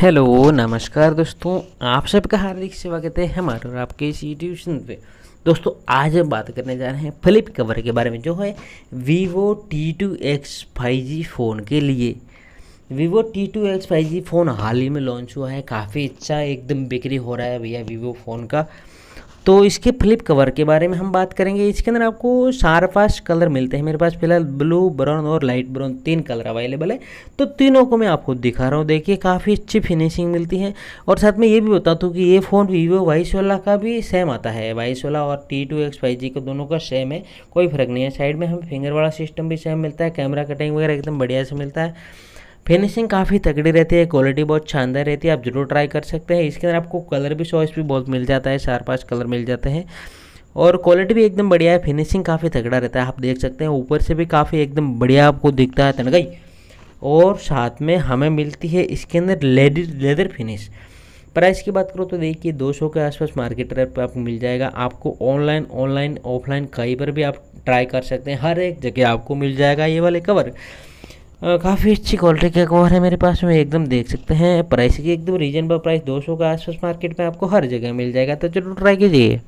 hello नमस्कार दोस्तों आप सबका हार्दिक स्वागत है हमारे और आपके इस यूट्यूब चैनल पे दोस्तों आज हम बात करने जा रहे हैं फ्लिप कवर के बारे में जो है Vivo T two X five G phone के लिए Vivo T two X five G phone हाल ही में लॉन्च हुआ है काफ़ी अच्छा एकदम बिक्री हो रहा है भैया वीवो फ़ोन का तो इसके फ्लिप कवर के बारे में हम बात करेंगे इसके अंदर आपको चार पाँच कलर मिलते हैं मेरे पास फिलहाल ब्लू ब्राउन और लाइट ब्राउन तीन कलर अवेलेबल है तो तीनों को मैं आपको दिखा रहा हूँ देखिए काफ़ी अच्छी फिनिशिंग मिलती है और साथ में ये भी बता दूँ कि ये फ़ोन वीवो वाई सोलह का भी सेम आता है वाई सोलह और T two X five G का दोनों का सेम है कोई फ़र्क नहीं है साइड में हमें फिंगर वाला सिस्टम भी सेम मिलता है कैमरा कटिंग वगैरह एकदम बढ़िया से मिलता है फिनिशिंग काफ़ी तगड़ी रहती है क्वालिटी बहुत शानदार रहती है आप ज़रूर ट्राई कर सकते हैं इसके अंदर आपको कलर भी चॉइस भी बहुत मिल जाता है चार पाँच कलर मिल जाते हैं और क्वालिटी भी एकदम बढ़िया है फिनिशिंग काफ़ी तगड़ा रहता है आप देख सकते हैं ऊपर से भी काफ़ी एकदम बढ़िया आपको दिखता है तनगई और साथ में हमें मिलती है इसके अंदर लेडर लेदर फिनिश प्राइस की बात करो तो देखिए 200 के आसपास मार्केट रेट पर आपको मिल जाएगा आपको ऑनलाइन ऑनलाइन ऑफलाइन कहीं पर भी आप ट्राई कर सकते हैं हर एक जगह आपको मिल जाएगा ये वाले कवर काफ़ी अच्छी क्वालिटी के कवर है मेरे पास में एकदम देख सकते हैं प्राइस की एकदम रीजनेबल प्राइस दो सौ के आसपास मार्केट में आपको हर जगह मिल जाएगा तो जरूर ट्राई कीजिए